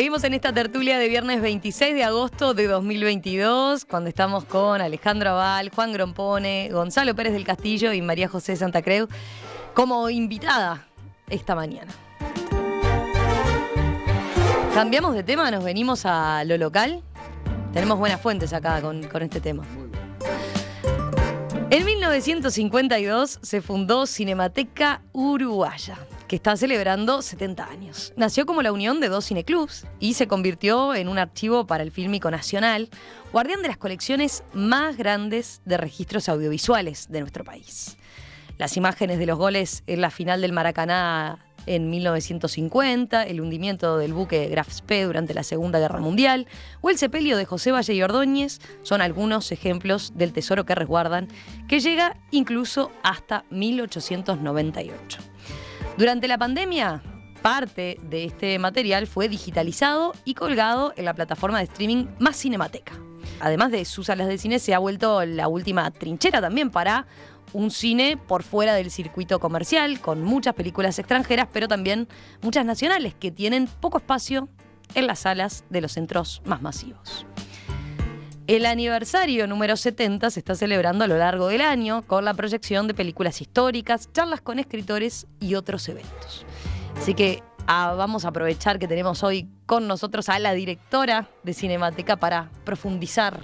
Seguimos en esta tertulia de viernes 26 de agosto de 2022, cuando estamos con Alejandro Aval, Juan Grompone, Gonzalo Pérez del Castillo y María José Santa Creu como invitada esta mañana. Cambiamos de tema, nos venimos a lo local. Tenemos buenas fuentes acá con, con este tema. En 1952 se fundó Cinemateca Uruguaya que está celebrando 70 años. Nació como la unión de dos cineclubs y se convirtió en un archivo para el Fílmico Nacional, guardián de las colecciones más grandes de registros audiovisuales de nuestro país. Las imágenes de los goles en la final del Maracaná en 1950, el hundimiento del buque Graf Spee durante la Segunda Guerra Mundial o el sepelio de José Valle y Ordóñez son algunos ejemplos del tesoro que resguardan, que llega incluso hasta 1898. Durante la pandemia, parte de este material fue digitalizado y colgado en la plataforma de streaming Más Cinemateca. Además de sus salas de cine, se ha vuelto la última trinchera también para un cine por fuera del circuito comercial, con muchas películas extranjeras, pero también muchas nacionales que tienen poco espacio en las salas de los centros más masivos. El aniversario número 70 se está celebrando a lo largo del año con la proyección de películas históricas, charlas con escritores y otros eventos. Así que ah, vamos a aprovechar que tenemos hoy con nosotros a la directora de Cinemateca para profundizar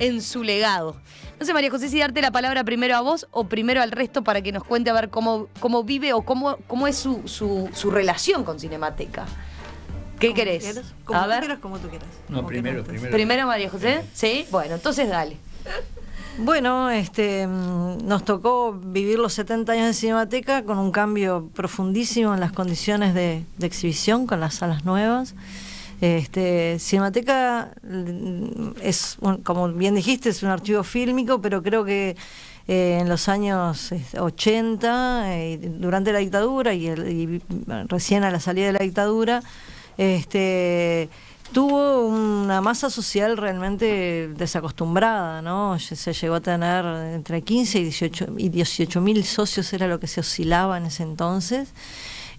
en su legado. No sé, María José, si darte la palabra primero a vos o primero al resto para que nos cuente a ver cómo, cómo vive o cómo, cómo es su relación con Cinemateca. ¿Qué querés? como tú quieras, No, primero, primero. Primero María José, ¿sí? Bueno, entonces dale. Bueno, este, mm, nos tocó vivir los 70 años de Cinemateca con un cambio profundísimo en las condiciones de, exhibición, con las salas nuevas. Este, Cinemateca mm, es, como bien dijiste, es un archivo fílmico, pero creo que eh, en los años 80, este, eh, durante la dictadura y, y mm, recién a la salida de la dictadura, este, tuvo una masa social realmente desacostumbrada, ¿no? Se llegó a tener entre 15 y 18 mil socios era lo que se oscilaba en ese entonces.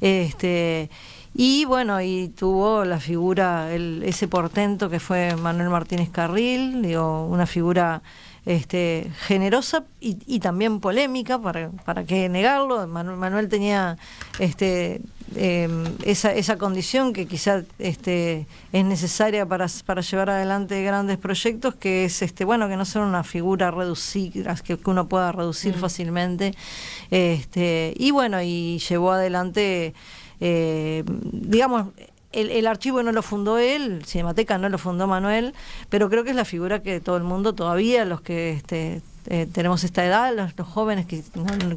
Este, y bueno, y tuvo la figura, el, ese portento que fue Manuel Martínez Carril, digo, una figura este, generosa y, también polémica, para, para qué negarlo. Manuel, tenía este, em, esa, esa condición que quizás este, es necesaria para, llevar adelante grandes proyectos, que es este, bueno, que no son una figura reducida que, uno pueda reducir mm. fácilmente. Este, y bueno, y llevó adelante, eh, digamos, el, el, archivo no lo fundó él, Cinemateca no lo fundó Manuel, pero creo que es la figura que todo el mundo todavía, los que este, eh, tenemos esta edad, los, jóvenes que,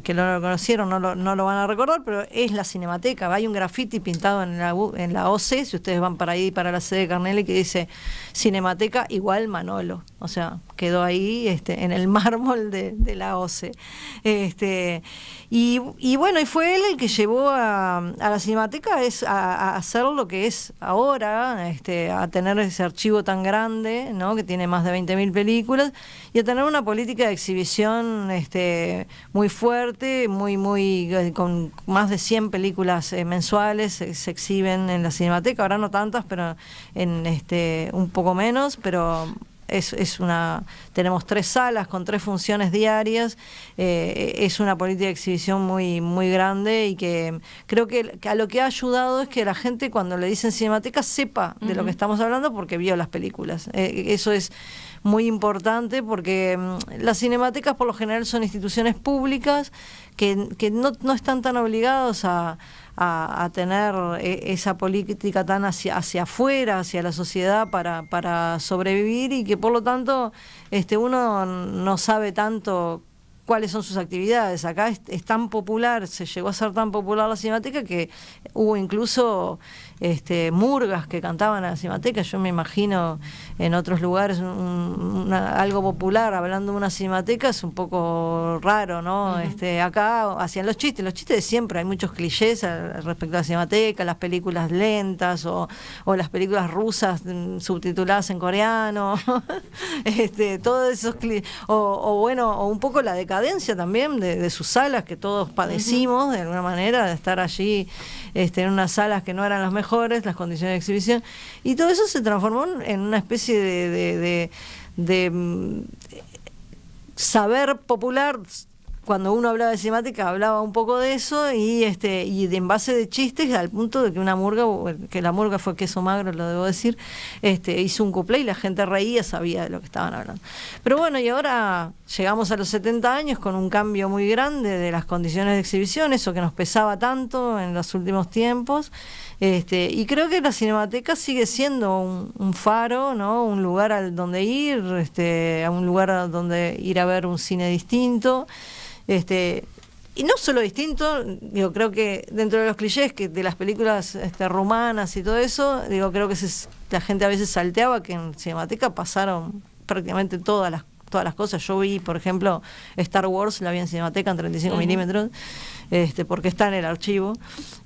que, lo conocieron no lo, no lo, van a recordar, pero es la Cinemateca. Hay un graffiti pintado en la, en la OCE, si ustedes van para ahí, para la sede de Carnelli, que dice Cinemateca igual Manolo. O sea, quedó ahí este, en el mármol de, la OCE. Este, y, bueno, y fue él el que llevó a, la Cinemateca es a, hacer lo que es ahora, este, a tener ese archivo tan grande, ¿no? que tiene más de 20.000 películas, y a tener una política de exhibición este, muy fuerte, muy, muy, eh, con más de 100 películas eh, mensuales se, exhiben en la Cinemateca, ahora no tantas, pero en este, un poco menos, pero es, es, una tenemos tres salas con tres funciones diarias eh, es una política de exhibición muy muy grande y que creo que, a lo que ha ayudado es que la gente cuando le dicen cinemateca sepa de lo que estamos hablando porque vio las películas eso es muy importante porque mm, las cinemáticas por lo general son instituciones públicas que, no, están tan obligados a, a, tener eh, esa política tan hacia, hacia afuera, hacia la sociedad para, para, sobrevivir y que por lo tanto este, uno no sabe tanto cuáles son sus actividades. Acá es, tan popular, se llegó a ser tan popular la cinemática que hubo incluso este, murgas que cantaban a la Yo me imagino en otros lugares algo popular hablando de una cinemateca es un poco raro, ¿no? este, acá hacían los chistes, los chistes siempre, hay muchos clichés respecto a la las películas lentas o, las películas rusas mm, subtituladas en coreano, este, todos esos o, o, bueno, o un poco la decadencia también de, sus salas que todos padecimos de alguna manera de estar allí este, en unas salas que no eran las mejores, las condiciones de exhibición, y todo eso se transformó en una especie de mm, saber popular cuando uno hablaba de cinemática hablaba un poco de eso y este y de base de chistes al punto de que una murga que la murga fue queso magro lo debo decir este hizo un couple y la gente reía sabía de lo que estaban hablando pero bueno y ahora llegamos a los 70 años con un cambio muy grande de las condiciones de exhibición eso que nos pesaba tanto en los últimos tiempos este, y creo que la cinemateca sigue siendo un, un faro, ¿no? un lugar al donde ir, este, a un lugar donde ir a ver un cine distinto. Este, y no solo distinto, digo, creo que dentro de los clichés que de las películas este, rumanas y todo eso, digo, creo que la gente a veces salteaba que en Cinemateca pasaron prácticamente todas las todas las cosas. Yo vi, por ejemplo, Star Wars, la vi en Cinemateca en 35 uh milímetros. Este, porque está en el archivo,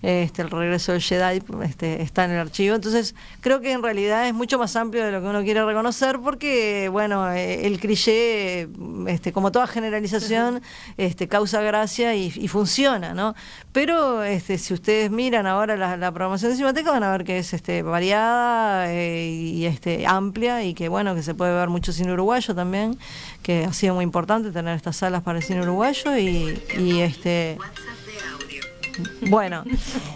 este, el regreso del Jedi este, está en el archivo. Entonces, creo que en realidad es mucho más amplio de lo que uno quiere reconocer, porque, bueno, eh, el cliché, este, como toda generalización, este, causa gracia y, funciona, ¿no? Pero este, si ustedes miran ahora la, programación de Cinemateca van a ver que es este, variada eh, y este, amplia y que, bueno, que se puede ver mucho cine uruguayo también, que ha sido muy importante tener estas salas para el cine uruguayo y, y este. Bueno,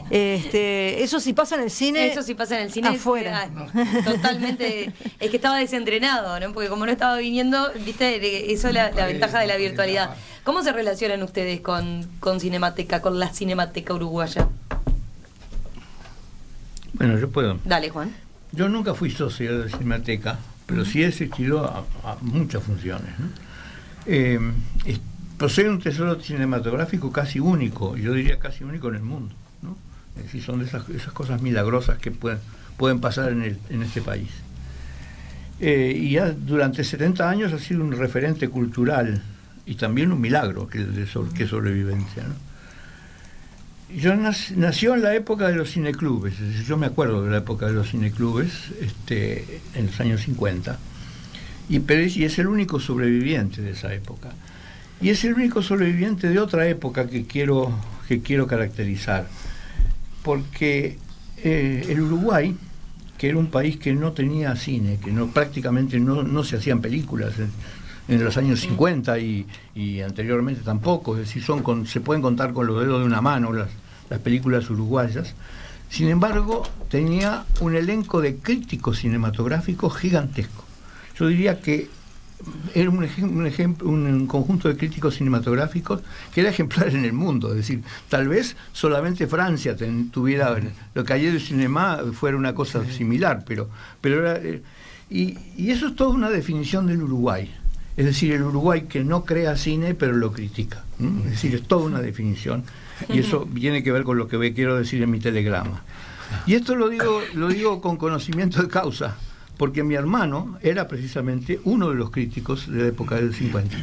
este, eso sí pasa en el cine. Eso si pasa en el cine. Afuera. Ah, totalmente. Es que estaba desentrenado, ¿no? Porque como no estaba viniendo, viste, eso es la, ventaja de la virtualidad. ¿Cómo se relacionan ustedes con, con Cinemateca, con la Cinemateca Uruguaya? Bueno, yo puedo. Dale, Juan. Yo nunca fui socio de Cinemateca, pero sí he asistido a, muchas funciones. Eh, posee pues un tesoro cinematográfico casi único, yo diría casi único en el mundo. ¿no? Es son de esas, cosas milagrosas que pueden, pueden pasar en, en este país. Eh, y ya durante 70 años ha sido un referente cultural y también un milagro que, es sobrevivencia. Yo nació en la época de los cineclubes, yo me acuerdo de la época de los cineclubes este, en los años 50, y, y es el único sobreviviente de esa época y es el único sobreviviente de otra época que quiero, que quiero caracterizar, porque eh, el Uruguay, que era un país que no tenía cine, que no, prácticamente no, se hacían películas en, los años 50 y, anteriormente tampoco, es decir, son con, se pueden contar con los dedos de una mano las, las películas uruguayas, sin embargo, tenía un elenco de críticos cinematográficos gigantesco. Yo diría que era un, ejemplo, un conjunto de críticos cinematográficos que era ejemplar en el mundo. Es decir, tal vez solamente Francia tuviera lo que ayer el cinema fuera una cosa similar, pero, pero eh, y, eso es toda una definición del Uruguay. Es decir, el Uruguay que no crea cine pero lo critica. Es decir, es toda una definición. Y eso tiene que ver con lo que quiero decir en mi telegrama. Y esto lo digo, lo digo con conocimiento de causa porque mi hermano era precisamente uno de los críticos de la época del 50,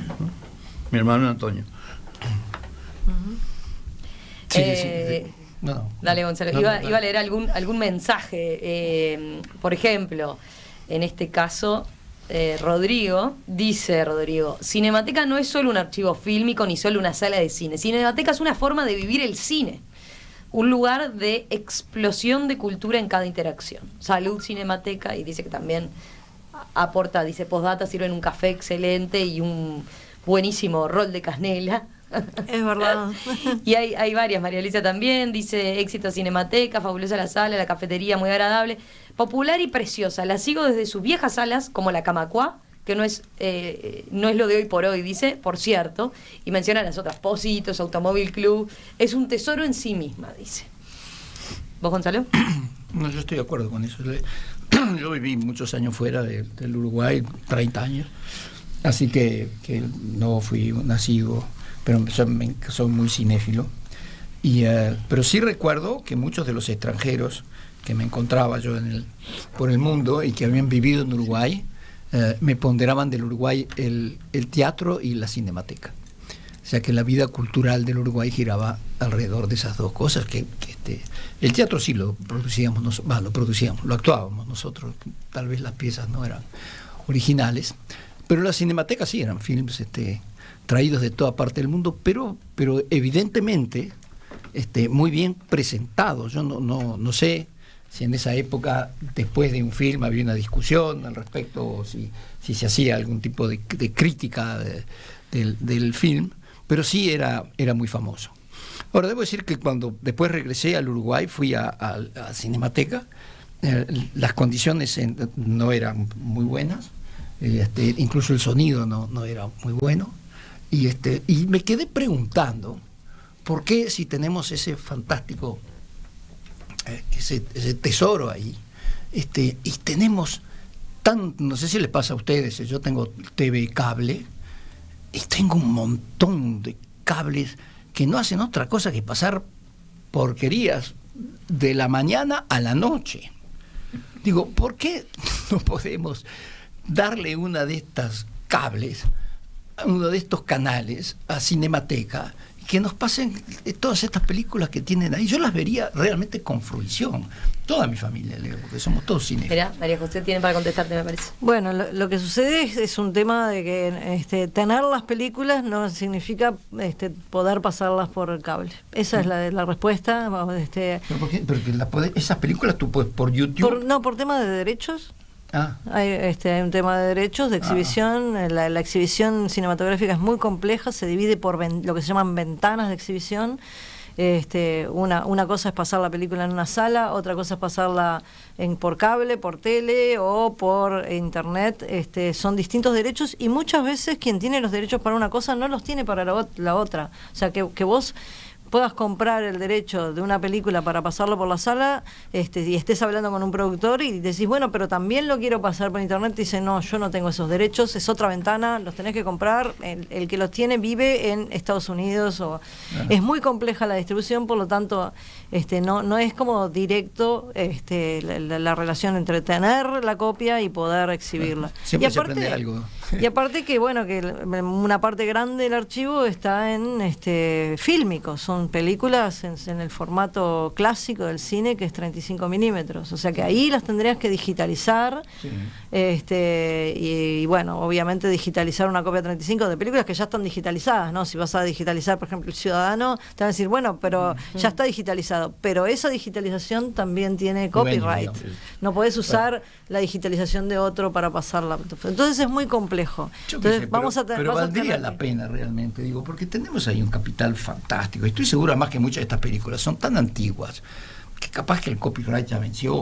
mi hermano Antonio. Eh, dale, Gonzalo. iba, a leer algún, algún mensaje. Eh, por ejemplo, en este caso, eh, Rodrigo, dice Rodrigo, Cinemateca no es solo un archivo fílmico ni solo una sala de cine. Cinemateca es una forma de vivir el cine un lugar de explosión de cultura en cada interacción. Salud Cinemateca, y dice que también aporta, dice postdata, sirven un café excelente y un buenísimo rol de canela. Es verdad. y hay, hay varias, María Alicia también, dice éxito Cinemateca, fabulosa la sala, la cafetería, muy agradable, popular y preciosa. La sigo desde sus viejas salas, como la Camacua que no es, eh, no es lo de hoy por hoy, dice, por cierto, y menciona las otras, Positos, Automóvil Club, es un tesoro en sí misma, dice. ¿Vos, Gonzalo? No, yo estoy de acuerdo con eso. Yo viví muchos años fuera del Uruguay, 30 años, así que, no fui nacido, pero soy, muy cinéfilo. Y, eh, pero sí recuerdo que muchos de los extranjeros que me encontraba yo en el, por el mundo y que habían vivido en Uruguay, eh, me ponderaban del Uruguay el, teatro y la cinemateca. O sea que la vida cultural del Uruguay giraba alrededor de esas dos cosas. Que, este, el teatro sí lo producíamos, nos, lo producíamos, lo actuábamos nosotros. Tal vez las piezas no eran originales, pero las cinematecas sí eran filmes este, traídos de toda parte del mundo, pero, pero evidentemente este, muy bien presentados. Yo no, no, no sé si en esa época, después de un film, había una discusión al respecto, o si, se hacía algún tipo de, crítica del, film, pero sí era, era muy famoso. Ahora, debo decir que cuando después regresé al Uruguay, fui a, Cinemateca, eh, las condiciones no eran muy buenas, eh, este, incluso el sonido no, no era muy bueno, y, este, y me quedé preguntando por qué si tenemos ese fantástico eh, ese, tesoro ahí. Este, y tenemos tan, no sé si les pasa a ustedes, eh, yo tengo TV cable y tengo un montón de cables que no hacen otra cosa que pasar porquerías de la mañana a la noche. Digo, ¿por qué no podemos darle una de estas cables, uno de estos canales a Cinemateca que nos pasen todas estas películas que tienen ahí. Yo las vería realmente con fruición. Toda mi familia, porque somos todos cine. María José tiene para contestarte, me parece. Bueno, lo, que sucede es, un tema de que este, tener las películas no significa este, poder pasarlas por el cable. Esa es la, respuesta. Este, ¿Pero Porque esas películas tú puedes por YouTube. no, por tema de derechos. Ah. Hay, este, un tema de derechos, de ah. exhibición. Eh, la, exhibición cinematográfica es muy compleja, se divide por lo que se llaman ventanas de exhibición. Este, una, una cosa es pasar la película en una sala, otra cosa es pasarla en, por cable, por tele o por internet. Este, son distintos derechos y muchas veces quien tiene los derechos para una cosa no los tiene para la, la otra. O sea, que, que vos puedas comprar el derecho de una película para pasarlo por la sala este, y estés hablando con un productor y decís, bueno, pero también lo quiero pasar por internet, y dice, no, yo no tengo esos derechos, es otra ventana, los tenés que comprar, el, que los tiene vive en Estados Unidos o es muy compleja la distribución, por lo tanto, este, no, no es como directo este, la, relación entre tener la copia y poder exhibirla. Y aparte que, bueno, que una parte grande del archivo está en este fílmico, son películas en, el formato clásico del cine que es 35 milímetros, o sea que ahí las tendrías que digitalizar, este, y, bueno, obviamente digitalizar una copia 35 de películas que ya están digitalizadas, ¿no? Si vas a digitalizar, por ejemplo, El Ciudadano, te van a decir, bueno, pero ya está digitalizado, pero esa digitalización también tiene copyright. No podés usar la digitalización de otro para pasarla. Entonces es muy complejo pero, valdría la pena realmente, digo, porque tenemos ahí un capital fantástico. Estoy segura más que muchas de estas películas son tan antiguas que capaz que el copyright ya venció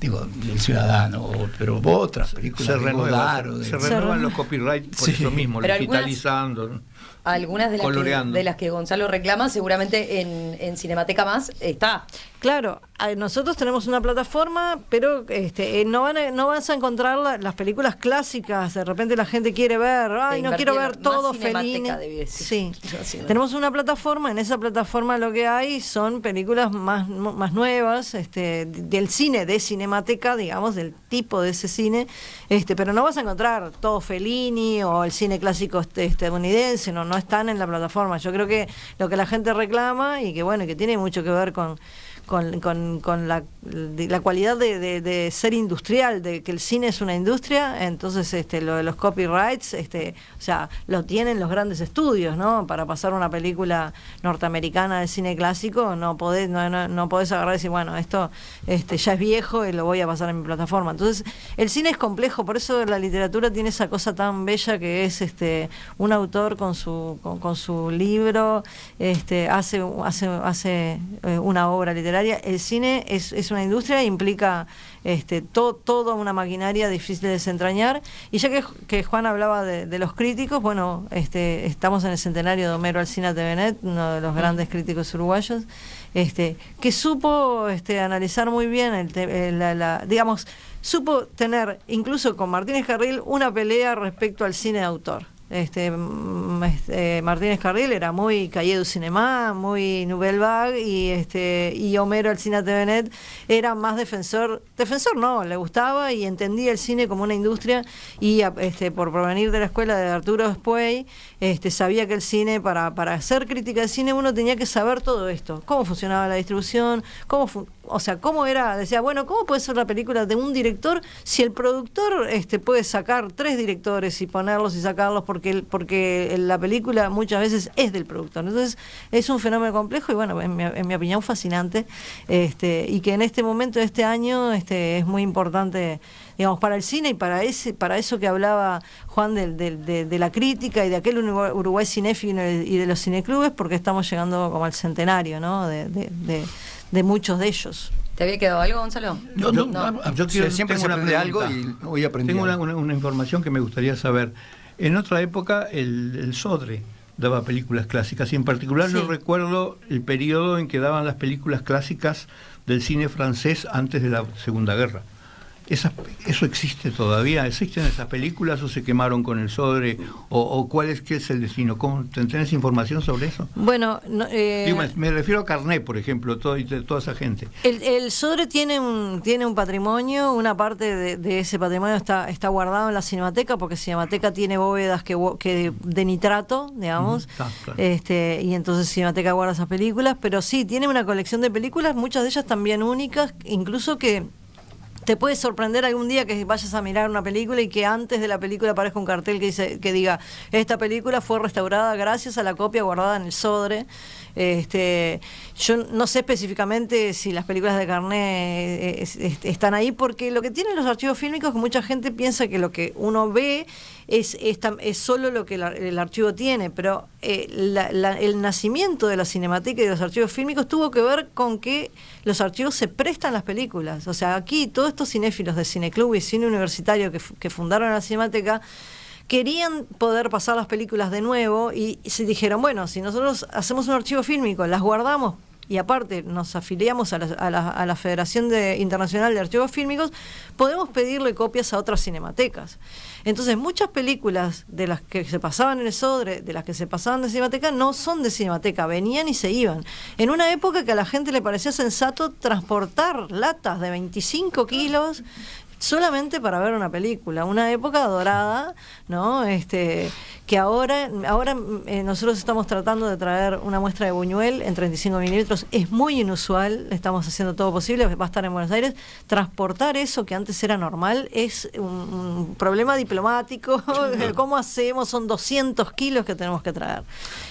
digo, El Ciudadano, pero otras películas se renuevan, se renuevan los copyrights por eso mismo, digitalizando algunas de las, que, de las que Gonzalo reclama, seguramente en, en, Cinemateca Más está. Claro, nosotros tenemos una plataforma, pero este, eh, no, van no vas a encontrar las películas clásicas. De repente la gente quiere ver, ay, no quiero ver todo Fellini. Sí, tenemos una plataforma, en esa plataforma lo que hay son películas más, más nuevas, este, del cine, de Cinemateca, digamos, del tipo de ese cine, este, pero no vas a encontrar todo Fellini o el cine clásico este, estadounidense, no, no no están en la plataforma. Yo creo que lo que la gente reclama y que bueno, que tiene mucho que ver con con, con, con la, cualidad de, ser industrial, de que el cine es una industria, entonces este, lo de los copyrights, este, o sea, lo tienen los grandes estudios, ¿no? Para pasar una película norteamericana de cine clásico, no podés, no, no, podés agarrar y decir, bueno, esto este, ya es viejo y lo voy a pasar en mi plataforma. Entonces, el cine es complejo, por eso la literatura tiene esa cosa tan bella que es este un autor con su, con, su libro, este, hace, hace, hace eh, una obra literaria el cine es, una industria, implica este, toda una maquinaria difícil de desentrañar. Y ya que, Juan hablaba de, los críticos, bueno, este, estamos en el centenario de Homero Alcina TVnet, uno de los mm. grandes críticos uruguayos, este, que supo este, analizar muy bien, eh, digamos, supo tener incluso con Martínez Carril una pelea respecto al cine de autor. Este, mm, este, Martínez Carril era muy Calle du Cinema, muy Nouvelle Vague y este y Homero de venet era más defensor, defensor no, le gustaba y entendía el cine como una industria y este por provenir de la escuela de Arturo Espuey este sabía que el cine para para hacer crítica de cine uno tenía que saber todo esto, cómo funcionaba la distribución, cómo funcionaba o sea, cómo era, decía, bueno, ¿cómo puede ser la película de un director si el productor este, puede sacar tres directores y ponerlos y sacarlos porque, porque la película muchas veces es del productor? Entonces, es un fenómeno complejo y bueno, en mi, opinión fascinante este, y que en este momento, este año, este, es muy importante digamos, para el cine y para ese, para eso que hablaba Juan de, de, la crítica y de aquel Uruguay cinéfilo y de los cineclubes, porque estamos llegando como al centenario, ¿no? de de muchos de ellos. ¿Te había quedado algo, Gonzalo? No, ah, yo quiero, siempre algo y voy aprendiendo. Tengo una, información que me gustaría saber. En otra época, el, el Sodre daba películas clásicas y en particular yo recuerdo el periodo en que daban las películas clásicas del cine francés antes de la Segunda Guerra. ¿Eso existe todavía? ¿Existen esas películas o se quemaron con el sobre? ¿O, cuál es qué es el destino? ¿Cómo, ¿Tenés información sobre eso? Bueno, eh, me, refiero a Carnet, por ejemplo, todo, toda esa gente. El, sodre sobre tiene un, tiene un patrimonio, una parte de, ese patrimonio está, está guardado en la Cinemateca, porque Cinemateca tiene bóvedas que, que de nitrato, digamos, este, y entonces Cinemateca guarda esas películas, pero sí, tiene una colección de películas, muchas de ellas también únicas, incluso que te puede sorprender algún día que vayas a mirar una película y que antes de la película aparezca un cartel que dice que diga esta película fue restaurada gracias a la copia guardada en el sodre este yo no sé específicamente si las películas de carné eh, están ahí porque lo que tienen los archivos fílmicos es que mucha gente piensa que lo que uno ve es, es, solo lo que el, archivo tiene, pero eh, el nacimiento de la cinemática y de los archivos fílmicos tuvo que ver con que los archivos se prestan las películas. O sea, aquí todos estos cinéfilos de cineclub y cine universitario que, que fundaron la cinemateca querían poder pasar las películas de nuevo y se dijeron, bueno, si nosotros hacemos un archivo fílmico, las guardamos y aparte nos afiliamos a la, Federación Internacional de Archivos Fílmicos, podemos pedirle copias a otras cinematecas. Entonces, muchas películas de las que se pasaban en el Sodre, de las que se pasaban de Cinemateca, no son de Cinemateca, venían y se iban. En una época que a la gente le parecía sensato transportar latas de 25 kilos solamente para ver una película, una época dorada, ¿no? Este, que ahora, ahora eh, nosotros estamos tratando de traer una muestra de Buñuel en 35 milímetros, es muy inusual, estamos haciendo todo posible, va a estar en Buenos Aires, transportar eso que antes era normal es un, problema diplomático, ¿cómo hacemos? Son 200 kilos que tenemos que traer.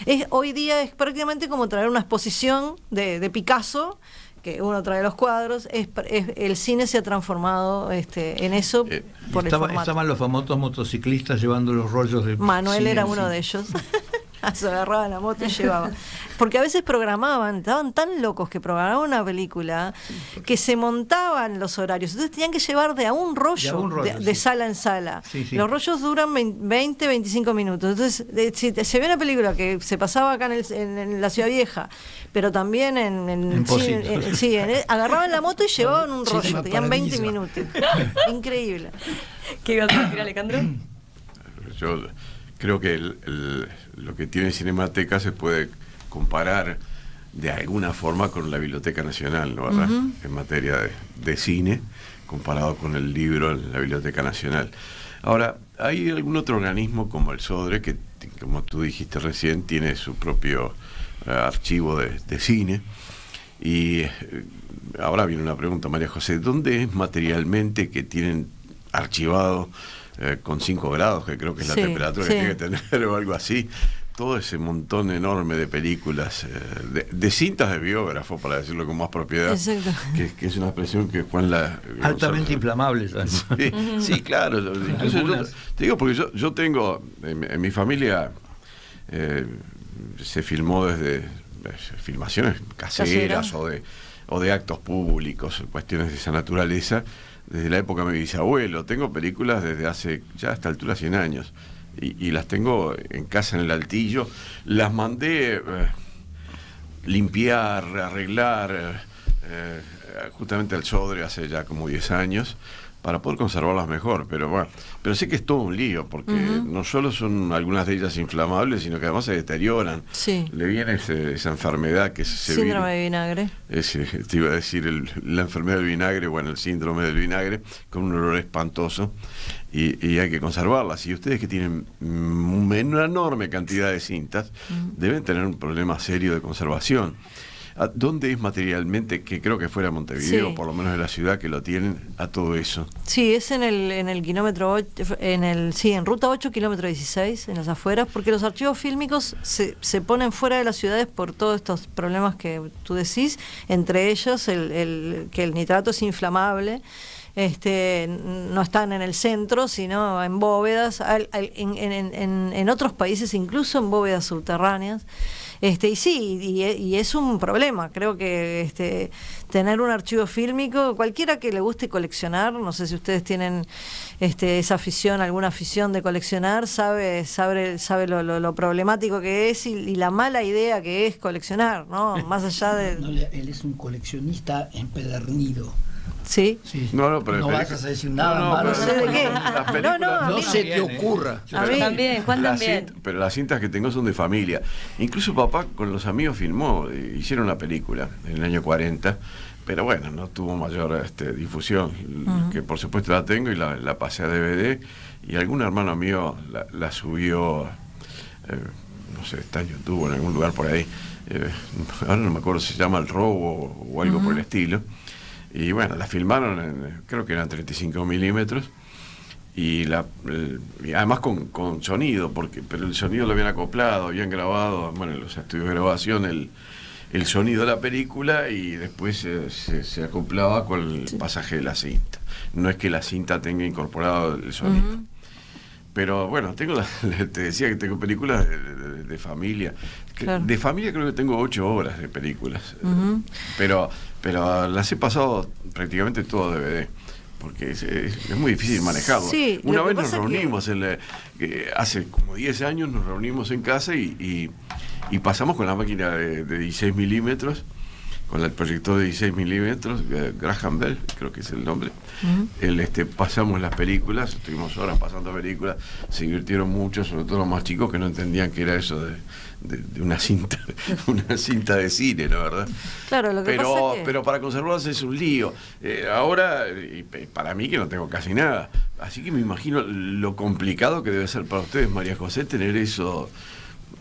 Es, hoy día es prácticamente como traer una exposición de, de Picasso, que uno trae los cuadros, es, el cine se ha transformado este, en eso. Eh, estaba, estaban los famosos motociclistas llevando los rollos de... Manuel era uno de ellos. se agarraban la moto y llevaban. Porque a veces programaban, estaban tan locos que programaban una película que se montaban los horarios. Entonces tenían que llevar de a un rollo, de, sala en sala. Los rollos duran 20, 25 minutos. Entonces, eh, si se ve una película que se pasaba acá en, la Ciudad Vieja, pero también en. en, eh, sí, agarraban la moto y llevaban un rollo. Tenían 20 minutos. Increíble. ¿Qué ibas a decir, Alejandro? Yo creo que lo que tiene Cinemateca se puede comparar de alguna forma con la Biblioteca Nacional, ¿no? ¿verdad? En materia de, cine, comparado con el libro en la Biblioteca Nacional. Ahora, ¿hay algún otro organismo como el SODRE, que como tú dijiste recién, tiene su propio eh, archivo de, cine? Y eh, ahora viene una pregunta, María José, ¿dónde es materialmente que tienen archivado eh, con 5 grados, que creo que es la temperatura que tiene que tener o algo así. Todo ese montón enorme de películas, eh, de, cintas de biógrafo, para decirlo con más propiedad, que, es una expresión que Juan la... Altamente inflamable. Sí, claro. te digo, porque yo, tengo, en, mi familia eh, se filmó desde filmaciones caseras o, o de actos públicos, cuestiones de esa naturaleza desde la época de mi bisabuelo. Tengo películas desde hace ya a esta altura 100 años. Y, las tengo en casa en el altillo. Las mandé eh, limpiar, arreglar, eh, eh, justamente al Sodre hace ya como 10 años para poder conservarlas mejor, pero bueno, pero sé que es todo un lío, porque no solo son algunas de ellas inflamables, sino que además se deterioran. Le viene esa enfermedad que se Síndrome vinagre. te iba a decir la enfermedad del vinagre, bueno, el síndrome del vinagre, con un olor espantoso, y, hay que conservarlas. Y ustedes que tienen una enorme cantidad de cintas, deben tener un problema serio de conservación. Ah, dónde es materialmente, que creo que fuera Montevideo, por lo menos en la ciudad que lo tienen, a todo eso. Sí, es en el, en el kilómetro 8, en el, sí, en ruta 8, kilómetro 16, en las afueras, porque los archivos fílmicos se, se ponen fuera de las ciudades por todos estos problemas que tú decís, entre ellos el, que el nitrato es inflamable este, no están en el centro, sino en bóvedas, en, en, en, en, otros países incluso en bóvedas subterráneas. Este, y sí, y, es un problema. Creo que este, tener un archivo fílmico, cualquiera que le guste coleccionar, no sé si ustedes tienen este, esa afición, alguna afición de coleccionar, sabe, sabe, sabe lo, problemático que es y, la mala idea que es coleccionar, ¿no? Más allá de... él es un coleccionista empedernido. Sí. No, no, pero no vas a decir nada no, sé no, no, se te ocurra. A mí también, Juan también. pero las cintas que tengo son de familia. Incluso papá con los amigos filmó, eh, hicieron una película en el año 40, pero bueno, no tuvo mayor este, difusión, que por supuesto la tengo y la, pasé a DVD, y algún hermano mío la, subió, eh, no sé, está en YouTube en algún lugar por ahí. Eh, ahora no me acuerdo si se llama El Robo o algo por el estilo. Y bueno, la filmaron, eh, creo que eran 35 milímetros. Y, la, además con, sonido, porque pero el sonido lo habían acoplado, habían grabado, bueno, en los estudios de grabación el, sonido de la película y después eh, se, acoplaba con el pasaje de la cinta. No es que la cinta tenga incorporado el sonido. Pero bueno, tengo te decía que tengo películas de, de familia. De familia creo que tengo ocho horas de películas. Pero pero las he pasado prácticamente todo DVD. Porque es, muy difícil manejarlo. Una vez nos reunimos, hace como 10 años nos reunimos en casa y, pasamos con la máquina de, 16 milímetros, con el proyector de 16 milímetros, eh, Graham Bell, creo que es el nombre. este, pasamos las películas, estuvimos horas pasando películas, se divirtieron mucho, sobre todo los más chicos que no entendían qué era eso de, de, una cinta una cinta de cine, ¿no verdad? Claro, lo que pero, pasa es que... Pero para conservarlas es un lío. Eh, ahora, para mí que no tengo casi nada. Así que me imagino lo complicado que debe ser para ustedes, María José, tener eso...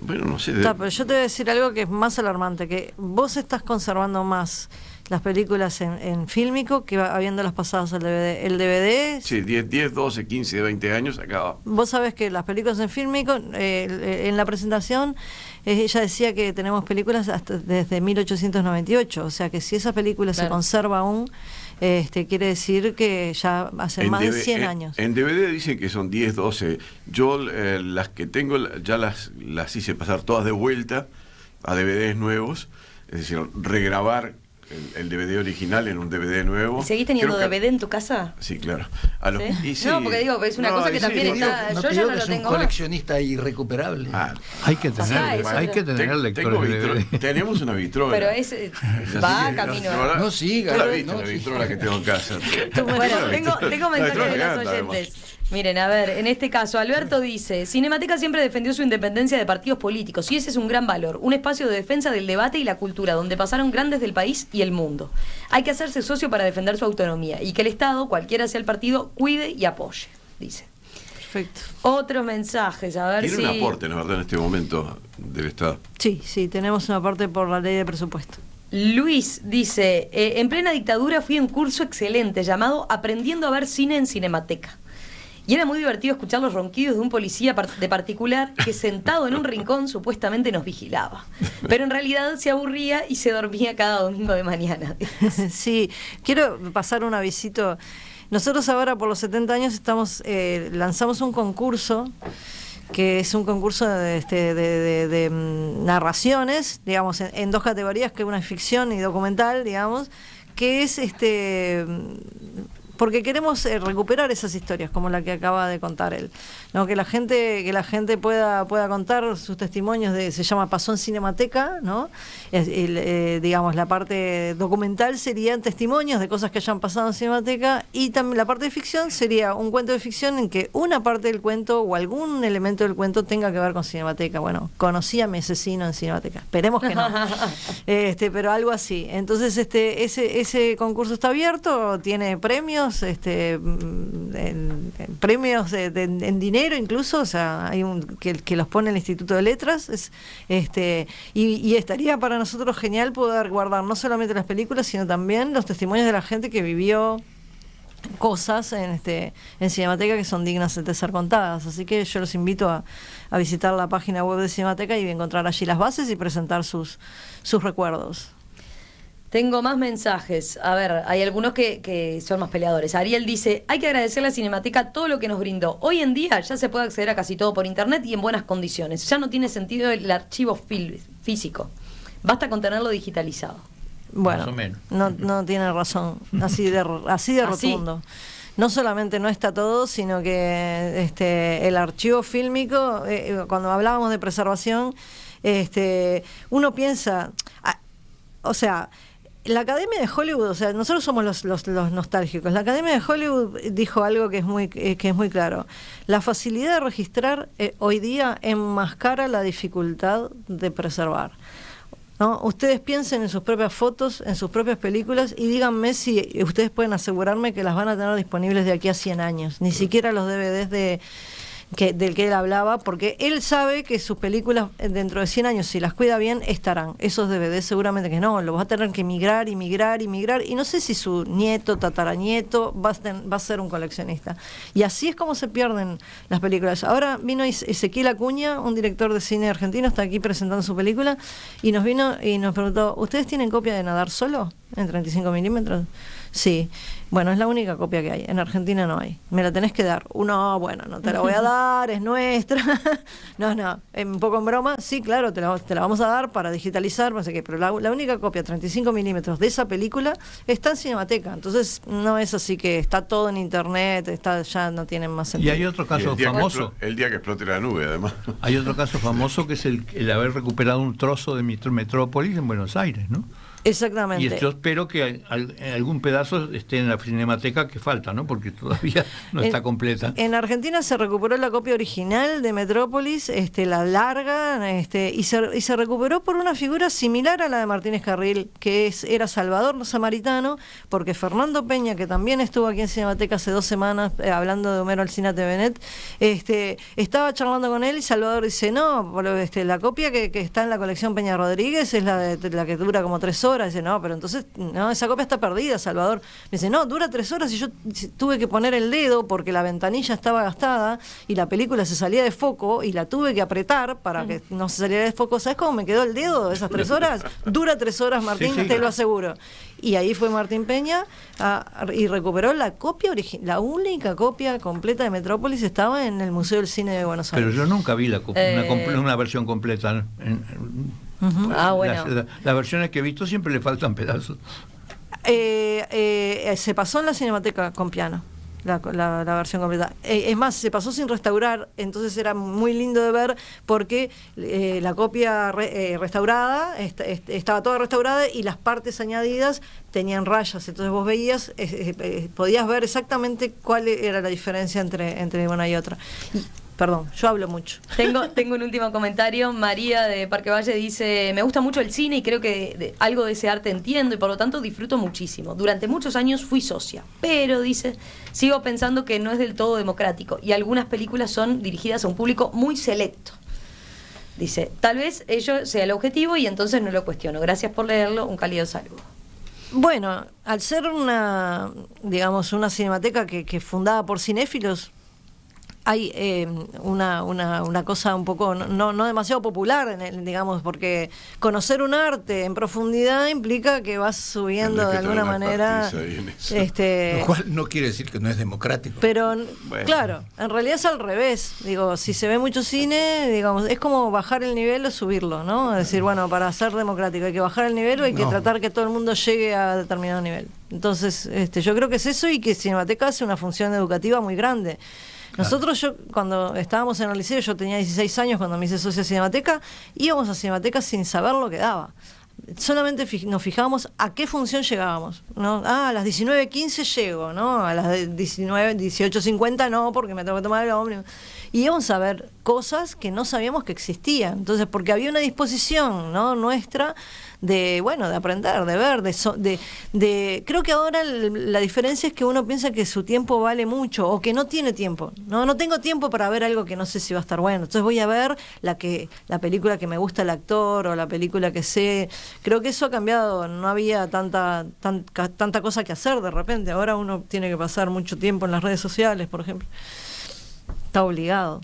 Bueno, no sé. pero yo te voy a decir algo que es más alarmante, que vos estás conservando más las películas en, fílmico que va habiéndolas pasadas al DVD. El DVD... Sí, 10, 10 12, 15, 20 años acaba. Vos sabés que las películas en fílmico, eh, en la presentación, eh, ella decía que tenemos películas desde 1898, o sea que si esa película se conserva aún... Este, quiere decir que ya hace más de 100 años. En DVD dicen que son 10, 12. Yo eh, las que tengo ya las, las hice pasar todas de vuelta a DVDs nuevos, es decir, regrabar el, DVD original en un DVD nuevo. ¿Seguís teniendo DVD en tu casa? Sí, claro. A los... ¿Sí? No, porque digo, es una cosa que también no, está. yo ya no lo tengo. un coleccionista irrecuperable. Ah, hay que tener, hay, que tener tenemos una vitrola. Pero es. Eh, va, camino. No siga. la la vitrola que tengo en casa. Bueno, tengo mensajes de los oyentes. Miren, a ver, en este caso, Alberto dice, Cinemateca siempre defendió su independencia de partidos políticos y ese es un gran valor, un espacio de defensa del debate y la cultura, donde pasaron grandes del país y el mundo. Hay que hacerse socio para defender su autonomía y que el Estado, cualquiera sea el partido, cuide y apoye, dice. Perfecto. Otro mensaje a ver Tiene un aporte, la verdad, en este momento del Estado? Sí, sí, tenemos un aporte por la ley de presupuesto. Luis dice, eh, en plena dictadura fui un curso excelente llamado Aprendiendo a ver cine en Cinemateca. Y era muy divertido escuchar los ronquidos de un policía de particular que sentado en un rincón supuestamente nos vigilaba. Pero en realidad se aburría y se dormía cada domingo de mañana. Sí, quiero pasar un avisito. Nosotros ahora por los 70 años estamos eh, lanzamos un concurso que es un concurso de, este, mm, narraciones, digamos, en, dos categorías, que una ficción y documental, digamos, que es este porque queremos eh, recuperar esas historias como la que acaba de contar él. Que la gente, que la gente pueda, pueda contar sus testimonios de, se llama Pasó en Cinemateca, ¿no? Eh, digamos, la parte documental serían testimonios de cosas que hayan pasado en Cinemateca y también la parte de ficción sería un cuento de ficción en que una parte del cuento o algún elemento del cuento tenga que ver con Cinemateca. Bueno, conocí a mi asesino en Cinemateca, esperemos que no. este, pero algo así. Entonces, este, ese, ese concurso está abierto, tiene premios premios, este, mm, en, premios en dinero incluso, o sea, hay un, que, los pone el Instituto de Letras, este, y, estaría para nosotros genial poder guardar no solamente las películas, sino también los testimonios de la gente que vivió cosas en este en Cinemateca que son dignas de ser contadas. Así que yo los invito a, visitar la página web de Cinemateca y encontrar allí las bases y presentar sus, sus recuerdos. Tengo más mensajes. A ver, hay algunos que, son más peleadores. Ariel dice, hay que agradecer a la Cinemateca todo lo que nos brindó. Hoy en día ya se puede acceder a casi todo por internet y en buenas condiciones. Ya no tiene sentido el archivo físico. Basta con tenerlo digitalizado. Bueno, no, tiene razón. Así de, así de rotundo no solamente no está todo, sino que este, el archivo fílmico, eh, eh, cuando hablábamos de preservación, este, uno piensa, ah, o sea, la Academia de Hollywood, o sea, nosotros somos los, los, nostálgicos. La Academia de Hollywood dijo algo que es muy, que es muy claro. La facilidad de registrar eh, hoy día enmascara la dificultad de preservar. ¿no? Ustedes piensen en sus propias fotos, en sus propias películas y díganme si ustedes pueden asegurarme que las van a tener disponibles de aquí a 100 años. Ni siquiera los DVDs de, del que él hablaba, porque él sabe que sus películas eh, dentro de 100 años, si las cuida bien, estarán. Esos DVD seguramente que no, Los va a tener que emigrar, y migrar y migrar, y no sé si su nieto, tataranieto, va a, ser un coleccionista. Y así es como se pierden las películas. Ahora vino Ezequiel Acuña, un director de cine argentino, está aquí presentando su película, y nos vino y nos preguntó, ¿ustedes tienen copia de Nadar Solo en 35 milímetros? Sí. Bueno, es la única copia que hay. En Argentina no hay. Me la tenés que dar. Uno, bueno, no te la voy a dar, es nuestra. no, no. Eh, un poco en broma. Sí, claro, te la, te la vamos a dar para digitalizar, no sé qué. Pero la, única copia, 35 milímetros, de esa película está en Cinemateca. Entonces, no es así que está todo en Internet, está ya no tienen más sentido. Y hay otro caso famoso. el día que explote la nube, además. hay otro caso famoso que es el, el haber recuperado un trozo de Metrópolis en Buenos Aires, ¿no? Exactamente. Y yo espero que algún pedazo esté en la cinemateca que falta, ¿no? Porque todavía no está completa. En Argentina se recuperó la copia original de Metrópolis, este, la larga, este, y se, se recuperó por una figura similar a la de Martínez Carril, que es, era Salvador Samaritano, porque Fernando Peña, que también estuvo aquí en Cinemateca hace dos semanas eh, hablando de Homero de Benet, este, estaba charlando con él y Salvador dice, no, este, la copia que, que está en la colección Peña Rodríguez es la, de, la que dura como tres horas Dice, no, pero entonces, esa copia está perdida, Salvador. Me dice, no, dura tres horas y yo tuve que poner el dedo porque la ventanilla estaba gastada y la película se salía de foco y la tuve que apretar para que no se saliera de foco. ¿Sabes cómo me quedó el dedo esas tres horas? Dura tres horas, Martín, te lo aseguro. Y ahí fue Martín Peña y recuperó la copia original. La única copia completa de Metrópolis estaba en el Museo del Cine de Buenos Aires. Pero yo nunca vi la, eh. una, versión completa. Ah, las, versiones que he visto siempre le faltan pedazos. Eh, eh, eh, se pasó en la Cinemateca con piano. La, la, versión completa. es más, se pasó sin restaurar, entonces era muy lindo de ver porque la copia restaurada estaba toda restaurada y las partes añadidas tenían rayas, entonces vos veías, podías ver exactamente cuál era la diferencia entre, entre una y otra. Perdón, yo hablo mucho. Tengo, un último comentario. María de Parque Valle dice, me gusta mucho el cine y creo que algo de ese arte entiendo y por lo tanto disfruto muchísimo. Durante muchos años fui socia, pero dice, sigo pensando que no es del todo democrático y algunas películas son dirigidas a un público muy selecto. Dice, tal vez ello sea el objetivo y entonces no lo cuestiono. Gracias por leerlo, un cálido saludo. Bueno, al ser una, digamos, una cinemateca que, que fundada por cinéfilos, hay eh, una, una, una, cosa un poco, no, no demasiado popular, en el, digamos, porque conocer un arte en profundidad implica que vas subiendo de alguna manera. Este, Lo cual no quiere decir que no es democrático. Pero, claro, en realidad es al revés. Digo, si se ve mucho cine, digamos, es como bajar el nivel o subirlo, ¿no? Es decir, bueno, para ser democrático hay que bajar el nivel o hay que tratar que todo el mundo llegue a determinado nivel. Entonces, este, yo creo que es eso y que Cinemateca hace una función educativa muy grande. Nosotros, yo cuando estábamos en el liceo, yo tenía 16 años cuando me hice socia Cinemateca, íbamos a Cinemateca sin saber lo que daba solamente nos fijábamos a qué función llegábamos. ¿no? Ah, a las 19.15 llego, ¿no? A las 19, 18.50 no, porque me tengo que tomar el ómnibus y íbamos a ver cosas que no sabíamos que existían. Entonces, porque había una disposición ¿no? nuestra de, bueno, de aprender, de ver, de, de, Creo que ahora la diferencia es que uno piensa que su tiempo vale mucho o que no tiene tiempo. No, no tengo tiempo para ver algo que no sé si va a estar bueno. Entonces voy a ver la, que, la película que me gusta el actor o la película que sé. Creo que eso ha cambiado. No había tanta, tanta cosa que hacer de repente. Ahora uno tiene que pasar mucho tiempo en las redes sociales, por ejemplo está obligado.